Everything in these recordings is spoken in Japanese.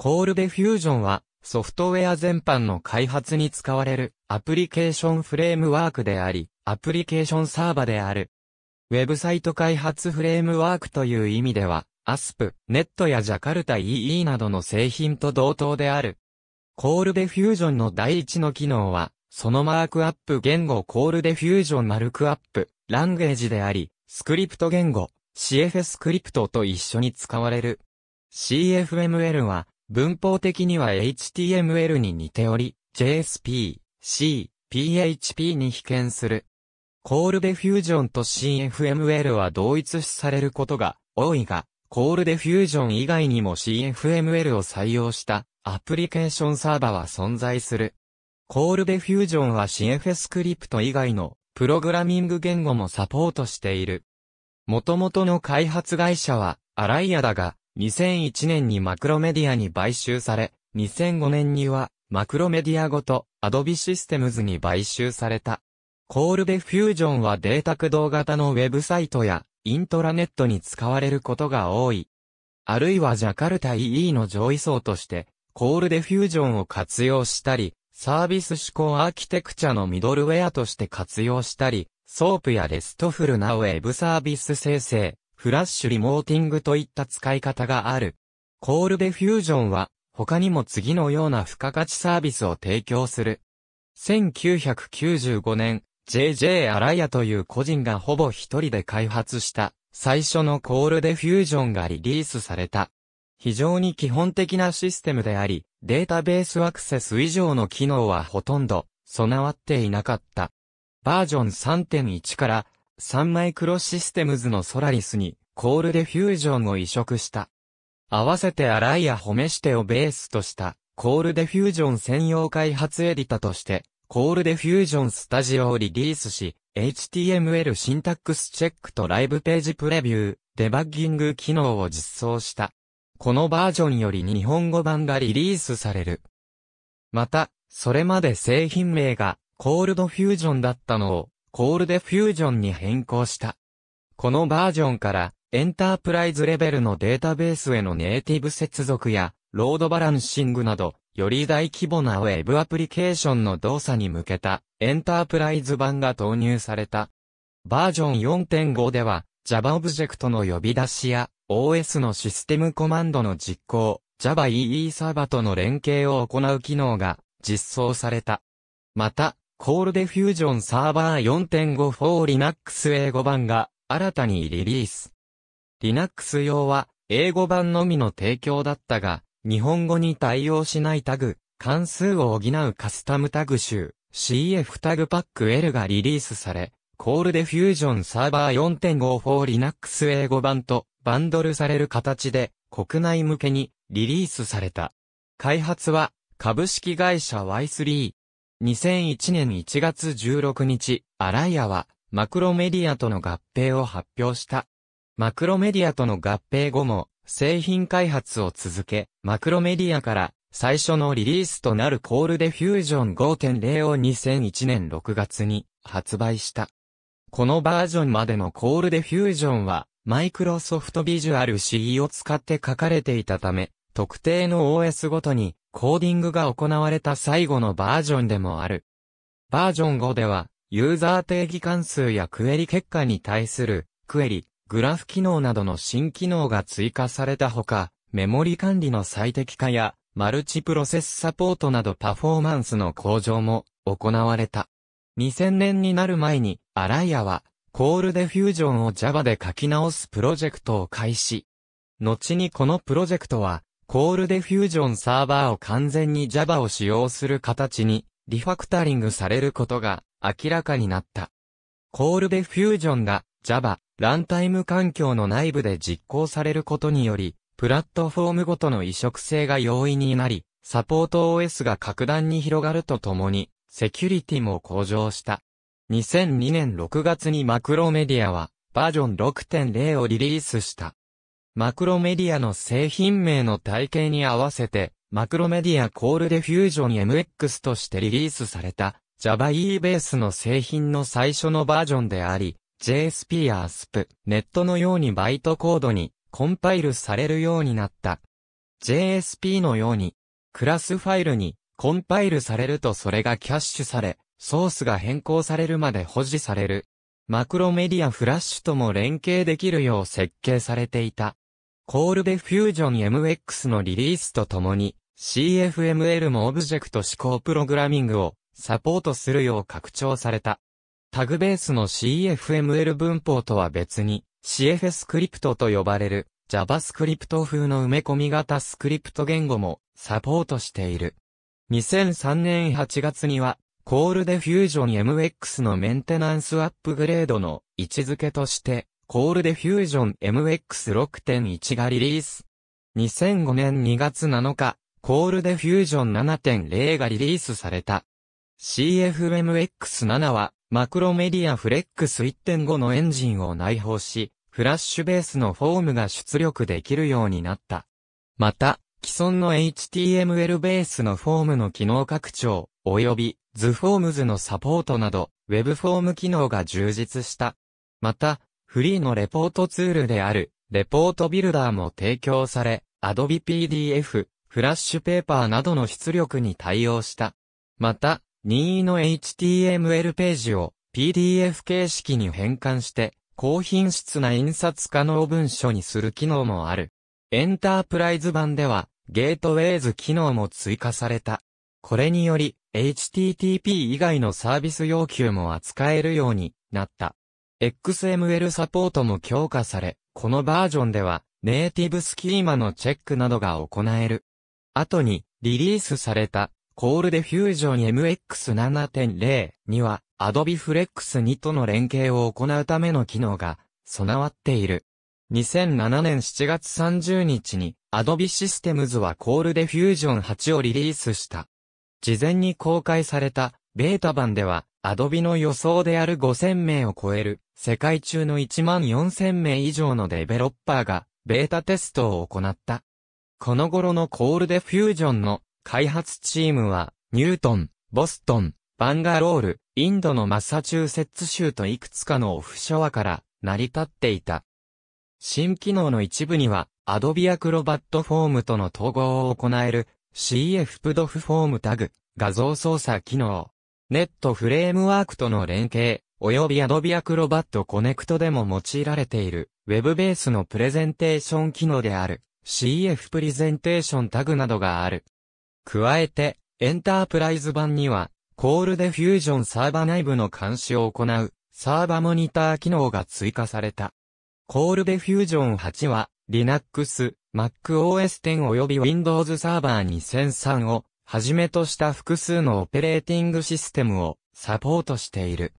コールデフュージョンは、ソフトウェア全般の開発に使われるアプリケーションフレームワークであり、アプリケーションサーバである。ウェブサイト開発フレームワークという意味では、ASP、NET やジャカルタ EE などの製品と同等である。コールデフュージョンの第一の機能は、そのマークアップ言語コールデフュージョンマルクアップ、ランゲージであり、スクリプト言語、CF s クリプトと一緒に使われる。CFML は、文法的には HTML に似ており、JSP、C、PHP に被験する。コールデフュージョンと CFML は同一視されることが多いが、コールデフュージョン以外にも CFML を採用したアプリケーションサーバは存在する。コールデフュージョンは CF s クリプト以外のプログラミング言語もサポートしている。元々の開発会社はアライアだが、2001年にマクロメディアに買収され、2005年にはマクロメディアごとアドビシステムズに買収された。コールデフュージョンはデータ駆動型のウェブサイトやイントラネットに使われることが多い。あるいはジャカルタ EE の上位層として、コールデフュージョンを活用したり、サービス指向アーキテクチャのミドルウェアとして活用したり、ソープやレストフルなウェブサービス生成、フラッシュリモーティングといった使い方がある。コールデフュージョンは、他にも次のような付加価値サービスを提供する。1995年、JJ アライアという個人がほぼ一人で開発した最初のコールデフュージョンがリリースされた。非常に基本的なシステムであり、データベースアクセス以上の機能はほとんど備わっていなかった。バージョン3.1からサンマイクロシステムズのソラリスに、コールデフュージョンを移植した。合わせてアライアホメシテをベースとした、コールデフュージョン専用開発エディタとして、コールデフュージョンスタジオをリリースし、HTML シンタックスチェックとライブページプレビュー、デバッギング機能を実装した。このバージョンより日本語版がリリースされる。また、それまで製品名が、コールドフュージョンだったのを、コールでフュージョンに変更した。このバージョンから、エンタープライズレベルのデータベースへのネイティブ接続や、ロードバランシングなど、より大規模な Web アプリケーションの動作に向けたエンタープライズ版が投入された。バージョン4.5では Java オブジェクトの呼び出しや OS のシステムコマンドの実行、Java EE サーバとの連携を行う機能が実装された。また、コールデフュージョンサーバー4 5 4 o r Linux 英語版が新たにリリース。Linux 用は英語版のみの提供だったが、日本語に対応しないタグ、関数を補うカスタムタグ集、CF タグパック L がリリースされ、コールデフュージョンサーバー4 5 4 o r Linux 英語版とバンドルされる形で国内向けにリリースされた。開発は株式会社 Y3、2001年1月16日、アライアは、マクロメディアとの合併を発表した。マクロメディアとの合併後も、製品開発を続け、マクロメディアから最初のリリースとなるコールデフュージョン5.0を2001年6月に発売した。このバージョンまでのコールデフュージョンは、マイクロソフトビジュアル CE を使って書かれていたため、特定の OS ごとにコーディングが行われた最後のバージョンでもある。バージョン5では、ユーザー定義関数やクエリ結果に対する、クエリ、グラフ機能などの新機能が追加されたほか、メモリ管理の最適化や、マルチプロセスサポートなどパフォーマンスの向上も行われた。2000年になる前に、アライアは、コールデフュージョンを Java で書き直すプロジェクトを開始。後にこのプロジェクトは、コールデフュージョンサーバーを完全に Java を使用する形にリファクタリングされることが明らかになった。コールデフュージョンが Java、ランタイム環境の内部で実行されることにより、プラットフォームごとの移植性が容易になり、サポート OS が格段に広がるとともに、セキュリティも向上した。2002年6月にマクロメディアは、バージョン6.0をリリースした。マクロメディアの製品名の体系に合わせて、マクロメディアコールデフュージョン MX としてリリースされた Java E ベースの製品の最初のバージョンであり、JSP や ASP、ネットのようにバイトコードにコンパイルされるようになった。JSP のように、クラスファイルにコンパイルされるとそれがキャッシュされ、ソースが変更されるまで保持される。マクロメディアフラッシュとも連携できるよう設計されていた。コールデフュージョン MX のリリースとともに、CFML もオブジェクト指向プログラミングをサポートするよう拡張された。タグベースの CFML 文法とは別に c f s クリプトと呼ばれる JavaScript 風の埋め込み型スクリプト言語もサポートしている。2003年8月には、コールデフュージョン MX のメンテナンスアップグレードの位置づけとして、コールデフュージョン MX6.1 がリリース。2005年2月7日、コールデフュージョン7.0がリリースされた。CFMX7 は、マクロメディアフレックス1.5のエンジンを内包し、フラッシュベースのフォームが出力できるようになった。また、既存の HTML ベースのフォームの機能拡張、及び、ズフォームズのサポートなど、Web フォーム機能が充実した。また、フリーのレポートツールである、レポートビルダーも提供され、Adobe PDF、フラッシュペーパーなどの出力に対応した。また、任意の HTML ページを PDF 形式に変換して、高品質な印刷可能文書にする機能もある。エンタープライズ版では、ゲートウェイズ機能も追加された。これにより、HTTP 以外のサービス要求も扱えるようになった。XML サポートも強化され、このバージョンでは、ネイティブスキーマのチェックなどが行える。後に、リリースされた、コールデフュージョン MX7.0 には、Adobe Flex 2との連携を行うための機能が備わっている。2007年7月30日に Adobe Systems は c ー l デ Fusion 8をリリースした。事前に公開されたベータ版ではアドビの予想である5000名を超える、世界中の1万4000名以上のデベロッパーが、ベータテストを行った。この頃のコールデフュージョンの開発チームは、ニュートン、ボストン、バンガロール、インドのマサチューセッツ州といくつかのオフショアから成り立っていた。新機能の一部には、アドビアクロバットフォームとの統合を行える CF プドフフォームタグ、画像操作機能、ネットフレームワークとの連携、及び Adobe Acrobat Connect でも用いられている、Web ベースのプレゼンテーション機能である、CF プレゼンテーションタグなどがある。加えて、エンタープライズ版には、コールデフュージョンサーバ内部の監視を行う、サーバモニター機能が追加された。コールデフュージョン8は、Linux、MacOS 10及び Windows サーバー2003をはじめとした複数のオペレーティングシステムをサポートしている。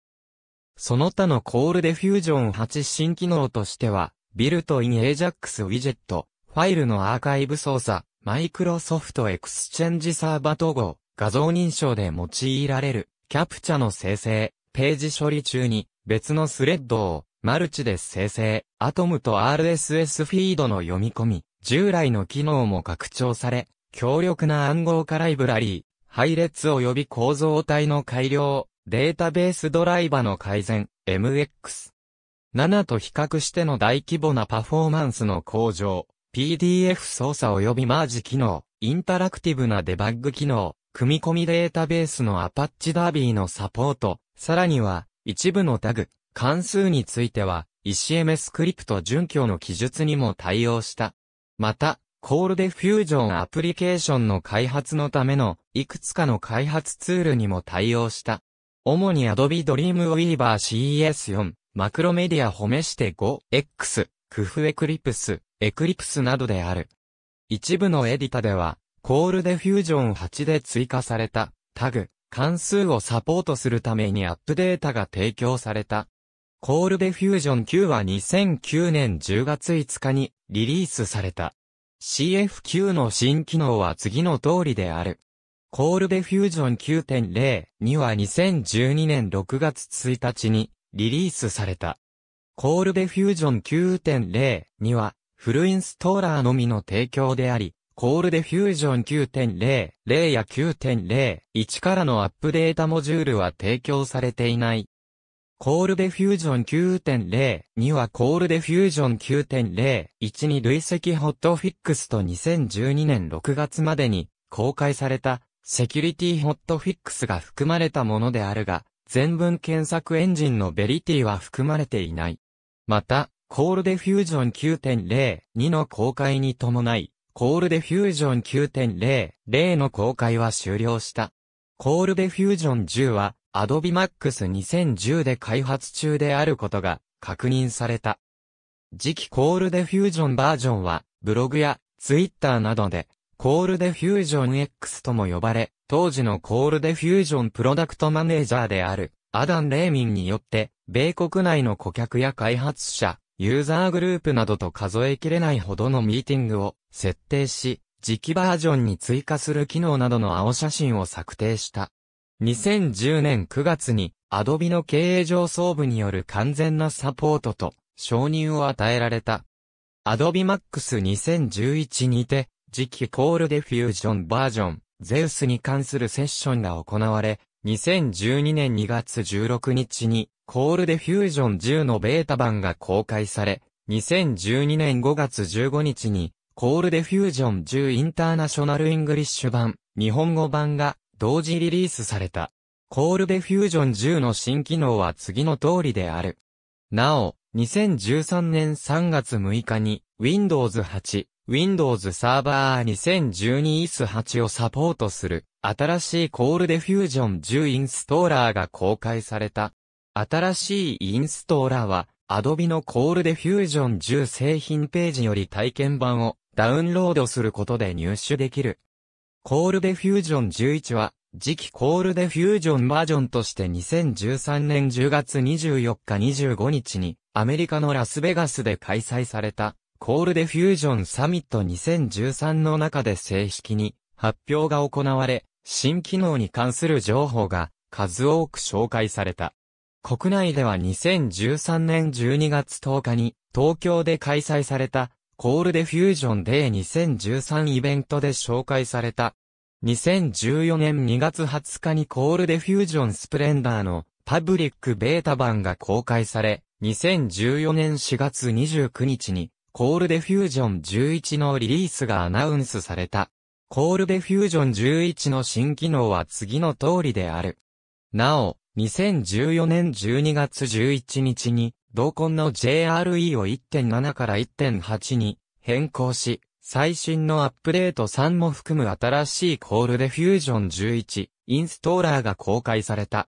その他のコールデフュージョン8新機能としては、ビルトイン AJAX ウィジェット、ファイルのアーカイブ操作、マイクロソフトエクスチェンジサーバ統合、画像認証で用いられる、キャプチャの生成、ページ処理中に別のスレッドをマルチで生成、アトムと RSS フィードの読み込み、従来の機能も拡張され、強力な暗号化ライブラリー、配列及び構造体の改良、データベースドライバの改善、MX。7と比較しての大規模なパフォーマンスの向上、PDF 操作及びマージ機能、インタラクティブなデバッグ機能、組み込みデータベースのアパッチダービーのサポート、さらには、一部のタグ、関数については、ECM スクリプト準拠の記述にも対応した。また、コールデフュージョンアプリケーションの開発のためのいくつかの開発ツールにも対応した。主に Adobe Dreamweaver CES4、マクロメディア褒めして 5X、クフエクリプス、エクリプスなどである。一部のエディタでは、コールデフュージョン8で追加されたタグ、関数をサポートするためにアップデータが提供された。コールデフュージョン9は2009年10月5日にリリースされた。CF9 の新機能は次の通りである。コールデフュージョン9.0には2012年6月1日にリリースされた。コールデフュージョン9.0にはフルインストーラーのみの提供であり、コールデフュージョン9.0、0や9.0、1からのアップデータモジュールは提供されていない。コールデフュージョン9.0、2はコールデフュージョン9.0、1に累積ホットフィックスと2012年6月までに公開されたセキュリティホットフィックスが含まれたものであるが、全文検索エンジンのベリティは含まれていない。また、コールデフュージョン9.0、2の公開に伴い、コールデフュージョン9.0、0の公開は終了した。コールデフュージョン10は、Adobe Max 2010で開発中であることが確認された。次期コールデフュージョンバージョンは、ブログやツイッターなどで、コールデフュージョン X とも呼ばれ、当時のコールデフュージョンプロダクトマネージャーである、アダン・レーミンによって、米国内の顧客や開発者、ユーザーグループなどと数えきれないほどのミーティングを設定し、次期バージョンに追加する機能などの青写真を策定した。2010年9月に、アドビの経営上層部による完全なサポートと承認を与えられた。アドビマックス2011にて、次期コールデフュージョンバージョン、ゼウスに関するセッションが行われ、2012年2月16日に、コールデフュージョン10のベータ版が公開され、2012年5月15日に、コールデフュージョン10インターナショナルイングリッシュ版、日本語版が同時リリースされた。コールデフュージョン10の新機能は次の通りである。なお、2013年3月6日に Windows 8、Windows Server 2012 IS8 をサポートする新しいコールデフュージョン10インストーラーが公開された。新しいインストーラーは Adobe のコールデフュージョン10製品ページより体験版をダウンロードすることで入手できる。コールデフュージョン11は、次期コールデフュージョンバージョンとして2013年10月24日25日に、アメリカのラスベガスで開催された、コールデフュージョンサミット2013の中で正式に発表が行われ、新機能に関する情報が数多く紹介された。国内では2013年12月10日に東京で開催されたコールデフュージョンデー2013イベントで紹介された。2014年2月20日にコールデフュージョンスプレンダーのパブリックベータ版が公開され、2014年4月29日にコールデフュージョン11のリリースがアナウンスされた。コールデフュージョン11の新機能は次の通りである。なお、2014年12月11日に同梱の JRE を1.7から1.8に変更し、最新のアップデート3も含む新しいコールでフュージョン11インストーラーが公開された。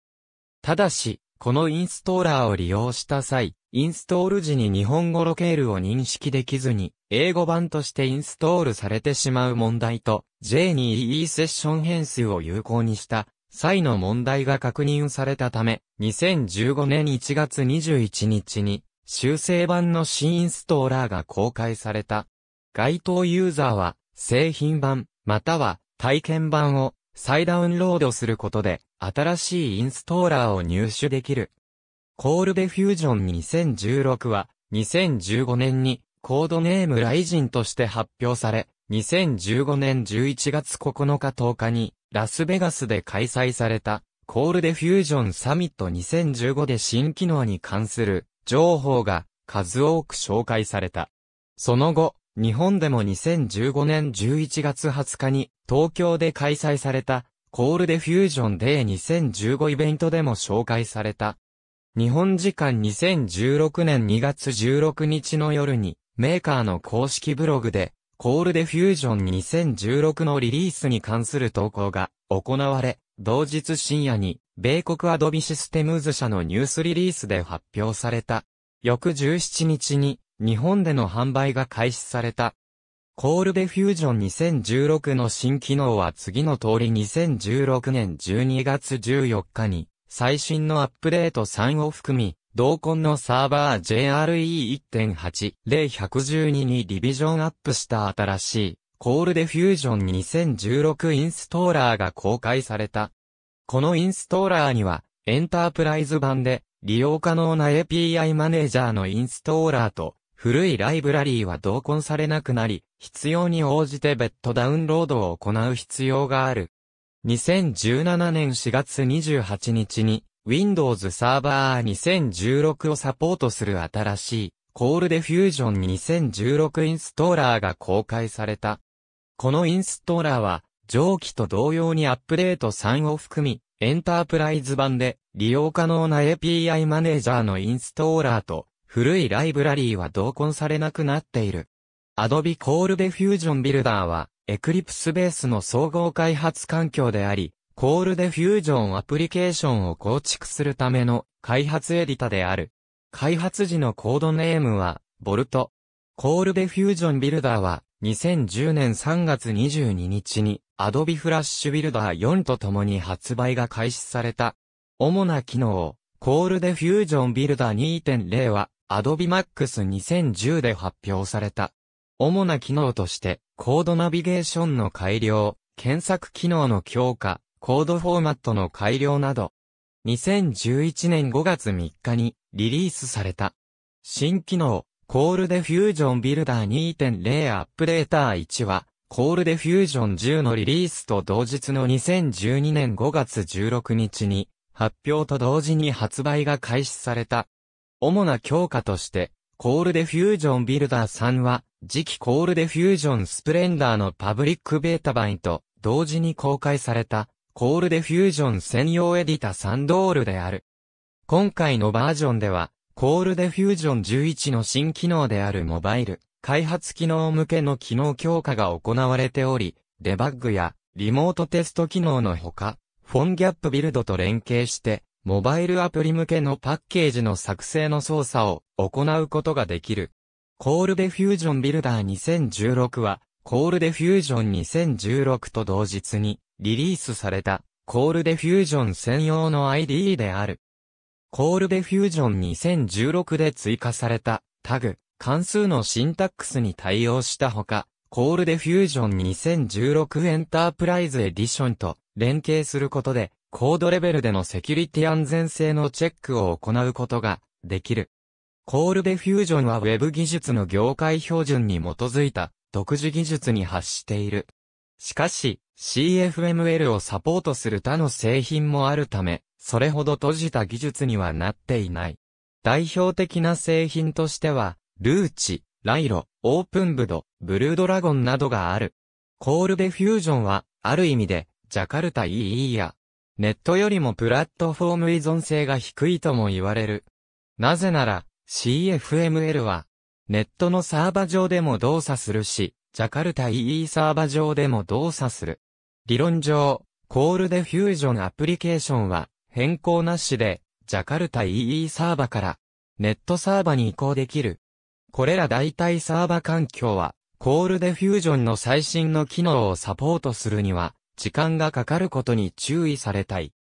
ただし、このインストーラーを利用した際、インストール時に日本語ロケールを認識できずに、英語版としてインストールされてしまう問題と、J2EE セッション変数を有効にした際の問題が確認されたため、2015年1月21日に、修正版の新インストーラーが公開された。該当ユーザーは、製品版、または体験版を再ダウンロードすることで、新しいインストーラーを入手できる。コールデフュージョン2016は、2015年にコードネームライジンとして発表され、2015年11月9日10日にラスベガスで開催された、コールデフュージョンサミット2015で新機能に関する情報が数多く紹介された。その後、日本でも2015年11月20日に東京で開催されたコールデフュージョンデー2015イベントでも紹介された。日本時間2016年2月16日の夜にメーカーの公式ブログでコールデフュージョン2016のリリースに関する投稿が行われ、同日深夜に、米国アドビシステムズ社のニュースリリースで発表された。翌17日に、日本での販売が開始された。コールデフュージョン2016の新機能は次の通り2016年12月14日に、最新のアップデート3を含み、同梱のサーバー JRE1.80112 にリビジョンアップした新しい、コールデフュージョン2016インストーラーが公開された。このインストーラーには、エンタープライズ版で、利用可能な API マネージャーのインストーラーと、古いライブラリーは同梱されなくなり、必要に応じて別途ダウンロードを行う必要がある。2017年4月28日に、Windows Server 2016をサポートする新しい、コールデフュージョン2016インストーラーが公開された。このインストーラーは、上記と同様にアップデート3を含み、エンタープライズ版で利用可能な API マネージャーのインストーラーと古いライブラリーは同梱されなくなっている。Adobe c a l l d i f u s i o n Builder は Eclipse ベースの総合開発環境であり、コールデフュージョンアプリケーションを構築するための開発エディタである。開発時のコードネームは、ボルト。コールデフュージョンビルダーは、2010年3月22日に Adobe Flash Builder 4と共に発売が開始された。主な機能を、コールデフュージョンビルダー2.0は Adobe Max 2010で発表された。主な機能として、コードナビゲーションの改良、検索機能の強化、コードフォーマットの改良など、2011年5月3日にリリースされた。新機能、コールデフュージョンビルダー2.0アップデーター1は、コールデフュージョン10のリリースと同日の2012年5月16日に、発表と同時に発売が開始された。主な強化として、コールデフュージョンビルダー3は、次期コールデフュージョンスプレンダーのパブリックベータ版と同時に公開されたコールデフュージョン専用エディタサンドールである。今回のバージョンでは、コールデフュージョン11の新機能であるモバイル、開発機能向けの機能強化が行われており、デバッグやリモートテスト機能のほか、フォンギャップビルドと連携して、モバイルアプリ向けのパッケージの作成の操作を行うことができる。コールデフュージョンビルダー2016は、コールデフュージョン2016と同日に、リリースされた、コールデフュージョン専用の i d である。コールデフュージョン2016で追加された、タグ、関数のシンタックスに対応したほか、コールデフュージョン2016エンタープライズエディションと連携することで、コードレベルでのセキュリティ安全性のチェックを行うことができる。コールデフュージョンは Web 技術の業界標準に基づいた独自技術に発している。しかし、CFML をサポートする他の製品もあるため、それほど閉じた技術にはなっていない。代表的な製品としては、ルーチ、ライロ、オープンブド、ブルードラゴンなどがある。コールデフュージョンは、ある意味で、ジャカルタ EE や、ネットよりもプラットフォーム依存性が低いとも言われる。なぜなら、CFML は、ネットのサーバ上でも動作するし、ジャカルタ EE サーバ上でも動作する。理論上、コールデフュージョンアプリケーションは変更なしで、ジャカルタ EE サーバからネットサーバに移行できる。これら代替サーバ環境は、コールデフュージョンの最新の機能をサポートするには、時間がかかることに注意されたい。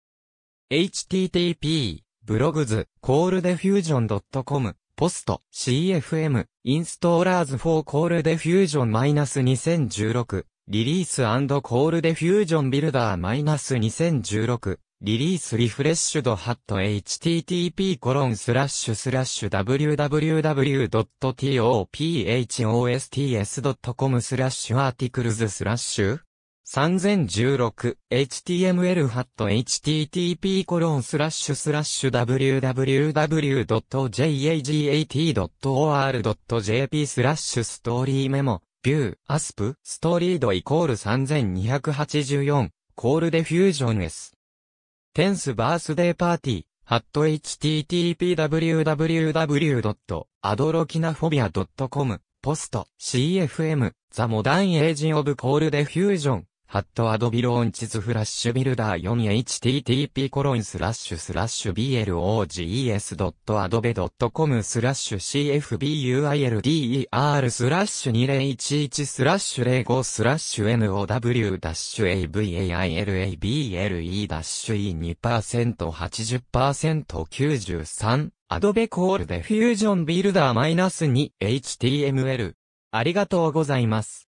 http://blogs.coldfusion.com ポスト CFM インストーラーズ4コールデフュージョンマイナス -2016 リリースコールデフュージョンビルダーマイナス -2016 リリースリフレッシュドハット http コロンスラッシュスラッシュ www.tophosts.com スラッシュアーティクルズスラッシュ 3060HTML8.http://www.jagat.or.jp コロンススララッッシシュュスラッシュストーリーメモ、ビュー、アスプ、ストリードイコール3284、コールデフュージョン S。テンスバースデーパーティー、ハット http://www.adrokinaphobia.com、ポスト、CFM、ザモダンエイジンオブコールデフュージョン。ハットアドビローンチズフラッシュビルダー 4http コロンスラッシュスラッシュ bloges.adobe.com スラッシュ cfbuilder スラッシュ2011スラッシュ05スラッシュ now-available-e-2%80%93 アドベコールでフュージョンビルダー -2 HTML ありがとうございます。